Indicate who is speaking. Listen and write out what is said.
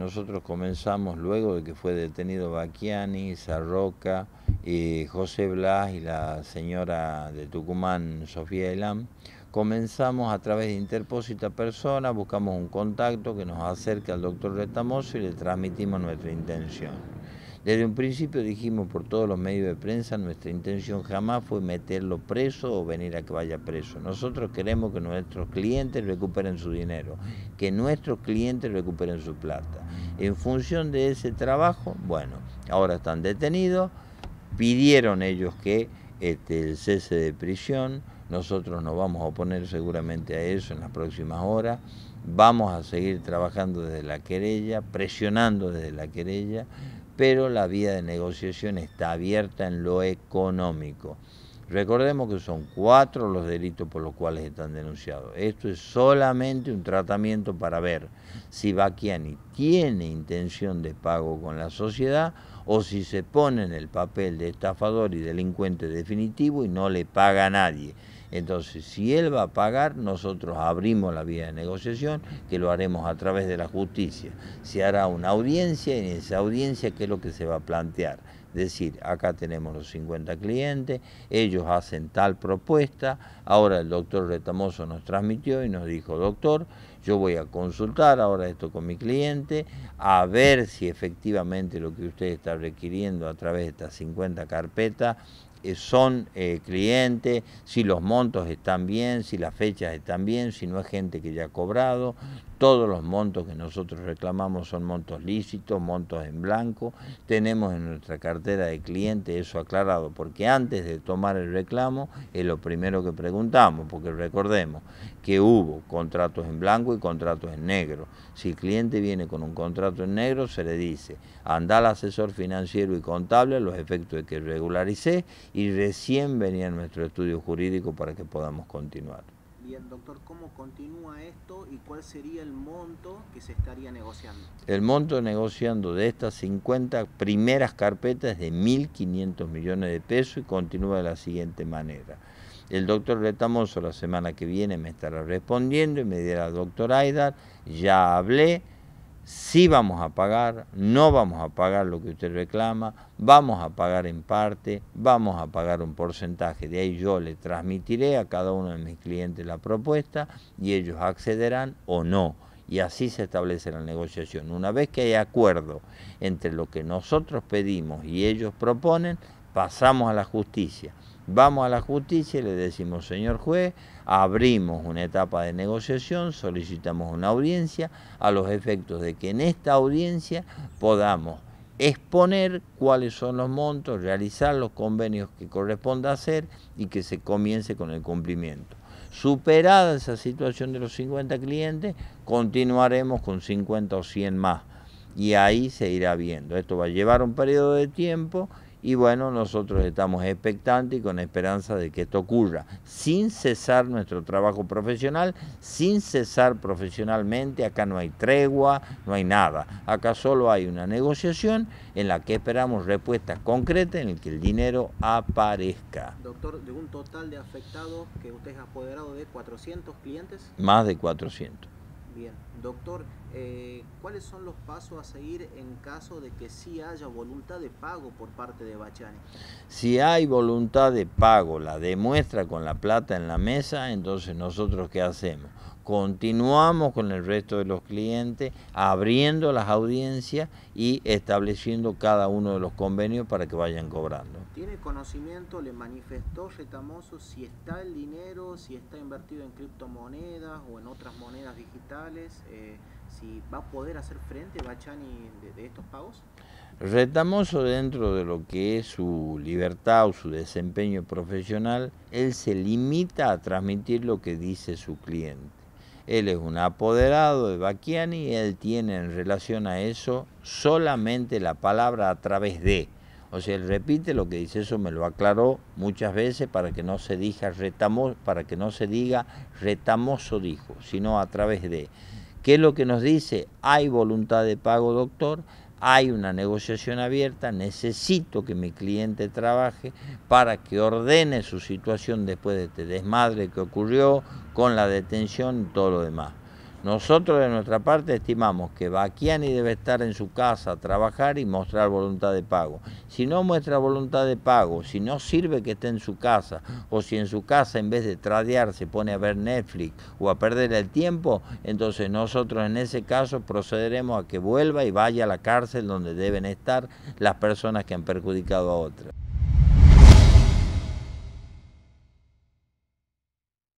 Speaker 1: Nosotros comenzamos luego de que fue detenido Baquiani, Sarroca, eh, José Blas y la señora de Tucumán, Sofía Elam. Comenzamos a través de interpósita persona, buscamos un contacto que nos acerque al doctor Retamoso y le transmitimos nuestra intención. Desde un principio dijimos por todos los medios de prensa, nuestra intención jamás fue meterlo preso o venir a que vaya preso. Nosotros queremos que nuestros clientes recuperen su dinero, que nuestros clientes recuperen su plata. En función de ese trabajo, bueno, ahora están detenidos, pidieron ellos que este, el cese de prisión, nosotros nos vamos a oponer seguramente a eso en las próximas horas. Vamos a seguir trabajando desde la querella, presionando desde la querella, pero la vía de negociación está abierta en lo económico. Recordemos que son cuatro los delitos por los cuales están denunciados. Esto es solamente un tratamiento para ver si Bacchiani tiene intención de pago con la sociedad o si se pone en el papel de estafador y delincuente definitivo y no le paga a nadie. Entonces, si él va a pagar, nosotros abrimos la vía de negociación, que lo haremos a través de la justicia. Se hará una audiencia y en esa audiencia, ¿qué es lo que se va a plantear? Es decir, acá tenemos los 50 clientes, ellos hacen tal propuesta, ahora el doctor Retamoso nos transmitió y nos dijo, doctor, yo voy a consultar ahora esto con mi cliente, a ver si efectivamente lo que usted está requiriendo a través de estas 50 carpetas eh, son eh, clientes, si los montos están bien, si las fechas están bien, si no hay gente que ya ha cobrado. Todos los montos que nosotros reclamamos son montos lícitos, montos en blanco. Tenemos en nuestra cartera de clientes eso aclarado, porque antes de tomar el reclamo es lo primero que preguntamos, porque recordemos que hubo contratos en blanco y contratos en negro. Si el cliente viene con un contrato en negro, se le dice, anda al asesor financiero y contable a los efectos de que regularicé y recién venía nuestro estudio jurídico para que podamos continuar.
Speaker 2: Bien, doctor, ¿cómo continúa esto y cuál sería el monto que se estaría negociando?
Speaker 1: El monto negociando de estas 50 primeras carpetas es de 1.500 millones de pesos y continúa de la siguiente manera. El doctor Retamoso la semana que viene me estará respondiendo y me dirá, doctor Aidar, ya hablé, si vamos a pagar, no vamos a pagar lo que usted reclama, vamos a pagar en parte, vamos a pagar un porcentaje. De ahí yo le transmitiré a cada uno de mis clientes la propuesta y ellos accederán o no. Y así se establece la negociación. Una vez que hay acuerdo entre lo que nosotros pedimos y ellos proponen, pasamos a la justicia. Vamos a la justicia y le decimos, señor juez, abrimos una etapa de negociación, solicitamos una audiencia a los efectos de que en esta audiencia podamos exponer cuáles son los montos, realizar los convenios que corresponda hacer y que se comience con el cumplimiento. Superada esa situación de los 50 clientes, continuaremos con 50 o 100 más y ahí se irá viendo. Esto va a llevar un periodo de tiempo y bueno, nosotros estamos expectantes y con esperanza de que esto ocurra, sin cesar nuestro trabajo profesional, sin cesar profesionalmente. Acá no hay tregua, no hay nada. Acá solo hay una negociación en la que esperamos respuestas concretas, en el que el dinero aparezca.
Speaker 2: Doctor, de un total de afectados que usted ha apoderado de 400 clientes.
Speaker 1: Más de 400.
Speaker 2: Bien, doctor, eh, ¿cuáles son los pasos a seguir en caso de que sí haya voluntad de pago por parte de Bachani?
Speaker 1: Si hay voluntad de pago, la demuestra con la plata en la mesa, entonces nosotros qué hacemos? Continuamos con el resto de los clientes, abriendo las audiencias y estableciendo cada uno de los convenios para que vayan cobrando
Speaker 2: tiene conocimiento, le manifestó Retamoso si está el dinero, si está invertido en criptomonedas o en otras monedas digitales, eh, si va a poder hacer frente Bachani de, estos pagos?
Speaker 1: Retamoso dentro de lo que es su libertad o su desempeño profesional, él se limita a transmitir lo que dice su cliente. Él es un apoderado de Bacchiani y él tiene en relación a eso solamente la palabra a través de o sea, él repite lo que dice, eso me lo aclaró muchas veces para que no se diga retamos para que no se diga retamoso dijo, sino a través de ¿qué es lo que nos dice? Hay voluntad de pago, doctor, hay una negociación abierta, necesito que mi cliente trabaje para que ordene su situación después de este desmadre que ocurrió con la detención y todo lo demás. Nosotros de nuestra parte estimamos que Baquiani debe estar en su casa, a trabajar y mostrar voluntad de pago. Si no muestra voluntad de pago, si no sirve que esté en su casa, o si en su casa en vez de tradear se pone a ver Netflix o a perder el tiempo, entonces nosotros en ese caso procederemos a que vuelva y vaya a la cárcel donde deben estar las personas que han perjudicado a otras.